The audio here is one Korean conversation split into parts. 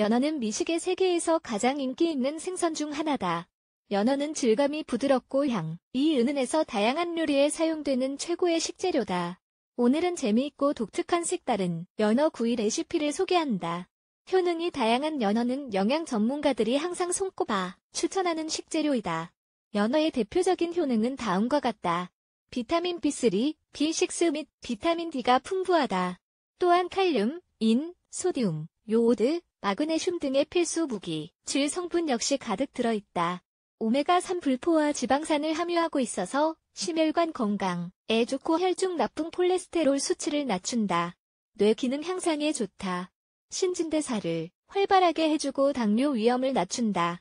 연어는 미식의 세계에서 가장 인기 있는 생선 중 하나다. 연어는 질감이 부드럽고 향, 이 은은해서 다양한 요리에 사용되는 최고의 식재료다. 오늘은 재미있고 독특한 색다른 연어 구이 레시피를 소개한다. 효능이 다양한 연어는 영양 전문가들이 항상 손꼽아 추천하는 식재료이다. 연어의 대표적인 효능은 다음과 같다. 비타민 B3, B6 및 비타민 D가 풍부하다. 또한 칼륨, 인, 소듐 요오드, 마그네슘 등의 필수 무기, 질 성분 역시 가득 들어있다. 오메가3 불포와 지방산을 함유하고 있어서 심혈관 건강에 좋고 혈중 나쁜 콜레스테롤 수치를 낮춘다. 뇌 기능 향상에 좋다. 신진대사를 활발하게 해주고 당뇨 위험을 낮춘다.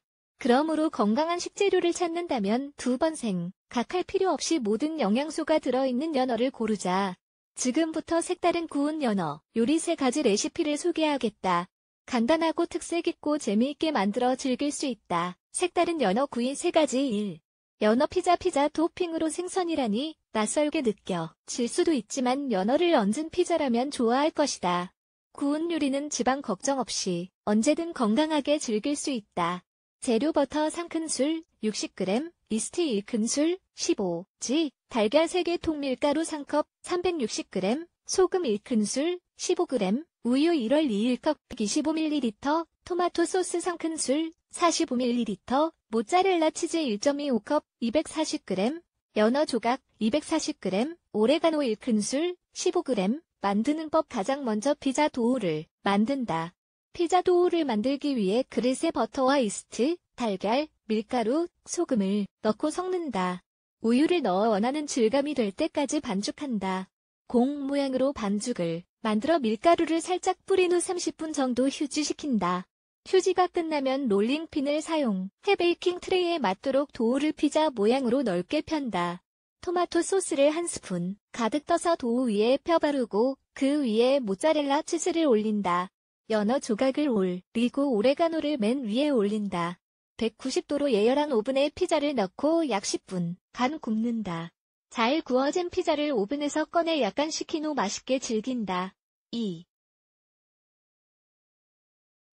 그러므로 건강한 식재료를 찾는다면 두 번 생, 각할 필요 없이 모든 영양소가 들어있는 연어를 고르자. 지금부터 색다른 구운 연어, 요리 세 가지 레시피를 소개하겠다. 간단하고 특색있고 재미있게 만들어 즐길 수 있다. 색다른 연어 구이 3가지 1. 연어 피자 피자 토핑으로 생선이라니 낯설게 느껴. 질 수도 있지만 연어를 얹은 피자라면 좋아할 것이다. 구운 요리는 지방 걱정 없이 언제든 건강하게 즐길 수 있다. 재료 버터 3큰술, 60g, 이스트 1큰술, 15g, 달걀 3개 통밀가루 3컵, 360g, 소금 1큰술, 15g, 우유 1월 2일 컵 25ml, 토마토 소스 3큰술 45ml, 모짜렐라 치즈 1.25컵 240g, 연어 조각 240g, 오레가노 1큰술 15g, 만드는 법 가장 먼저 피자 도우를 만든다. 피자 도우를 만들기 위해 그릇에 버터와 이스트, 달걀, 밀가루, 소금을 넣고 섞는다. 우유를 넣어 원하는 질감이 될 때까지 반죽한다. 공 모양으로 반죽을 만들어 밀가루를 살짝 뿌린 후 30분 정도 휴지시킨다. 휴지가 끝나면 롤링핀을 사용해 베이킹 트레이에 맞도록 도우를 피자 모양으로 넓게 편다. 토마토 소스를 한 스푼 가득 떠서 도우 위에 펴 바르고 그 위에 모짜렐라 치즈를 올린다. 연어 조각을 올리고 오레가노를 맨 위에 올린다. 190도로 예열한 오븐에 피자를 넣고 약 10분 간 굽는다. 잘 구워진 피자를 오븐에서 꺼내 약간 식힌 후 맛있게 즐긴다. 2.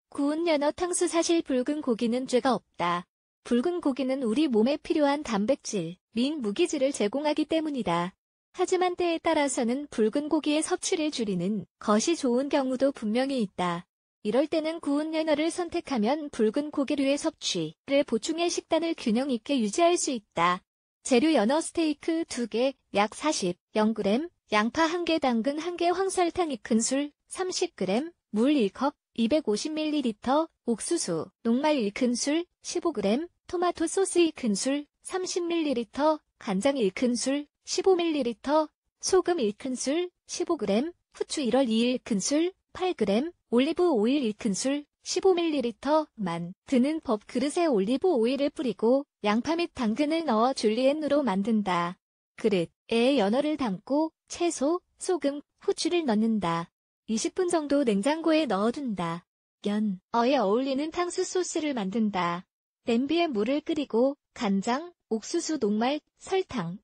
구운 연어 탕수 사실 붉은 고기는 죄가 없다. 붉은 고기는 우리 몸에 필요한 단백질, 민 무기질을 제공하기 때문이다. 하지만 때에 따라서는 붉은 고기의 섭취를 줄이는 것이 좋은 경우도 분명히 있다. 이럴 때는 구운 연어를 선택하면 붉은 고기류의 섭취를 보충해 식단을 균형 있게 유지할 수 있다. 재료 연어 스테이크 2개, 약 40, 0g, 양파 1개, 당근 1개, 황설탕 2큰술, 30g, 물 1컵, 250ml, 옥수수, 녹말 1큰술, 15g, 토마토 소스 2큰술 30ml, 간장 1큰술, 15ml, 소금 1큰술, 15g, 후추 1월 2일 큰술, 8g, 올리브 오일 1큰술, 15ml 만 드는 법 그릇에 올리브 오일을 뿌리고 양파 및 당근을 넣어 줄리엔으로 만든다. 그릇에 연어를 담고 채소, 소금, 후추를 넣는다. 20분 정도 냉장고에 넣어둔다. 연어에 어울리는 탕수 소스를 만든다. 냄비에 물을 끓이고 간장, 옥수수 녹말, 설탕,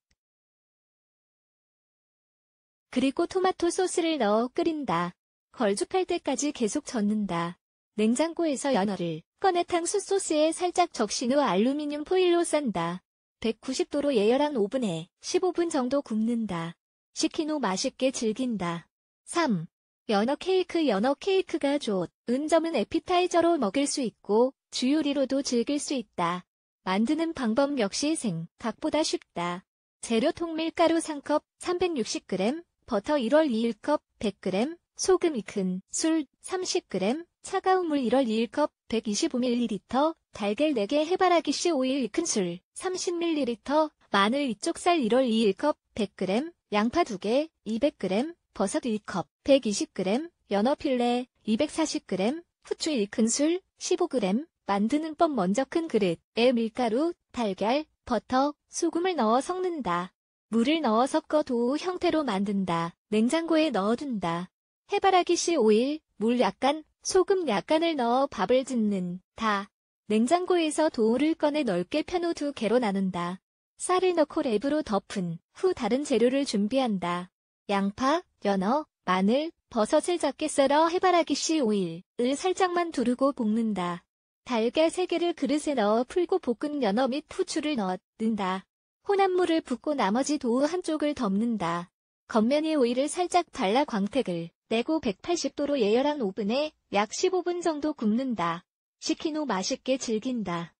그리고 토마토 소스를 넣어 끓인다. 걸쭉할 때까지 계속 젓는다. 냉장고에서 연어를 꺼내 탕수 소스에 살짝 적신 후 알루미늄 포일로 싼다. 190도로 예열한 오븐에 15분 정도 굽는다. 식힌 후 맛있게 즐긴다. 3. 연어 케이크 연어 케이크가 좋은 점은 에피타이저로 먹일 수 있고 주요리로도 즐길 수 있다. 만드는 방법 역시 생각보다 쉽다. 재료 통밀가루 3컵 360g, 버터 1월 2일컵 100g, 소금 2큰, 술 30g, 차가운 물 1월 2일컵 125ml, 달걀 4개 해바라기 씨5일 2큰 술 30ml, 마늘 2쪽살 1월 2일컵 100g, 양파 2개 200g, 버섯 1컵 120g, 연어 필레 240g, 후추 1큰 술 15g, 만드는 법 먼저 큰 그릇에 밀가루, 달걀, 버터, 소금을 넣어 섞는다. 물을 넣어 섞어 도우 형태로 만든다. 냉장고에 넣어둔다. 해바라기 씨 오일, 물 약간, 소금 약간을 넣어 밥을 짓는 다. 냉장고에서 도우를 꺼내 넓게 편후두 개로 나눈다. 쌀을 넣고 랩으로 덮은 후 다른 재료를 준비한다. 양파, 연어, 마늘, 버섯을 작게 썰어 해바라기 씨 오일을 살짝만 두르고 볶는다. 달걀 3개를 그릇에 넣어 풀고 볶은 연어 및 후추를 넣는다. 혼합물을 붓고 나머지 도우 한쪽을 덮는다. 겉면에 오일을 살짝 발라 광택을 내고 180도로 예열한 오븐에 약 15분 정도 굽는다. 식힌 후 맛있게 즐긴다.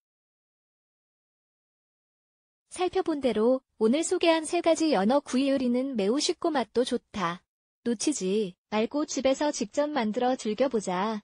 살펴본 대로 오늘 소개한 세 가지 연어 구이 요리는 매우 쉽고 맛도 좋다. 놓치지 말고 집에서 직접 만들어 즐겨보자.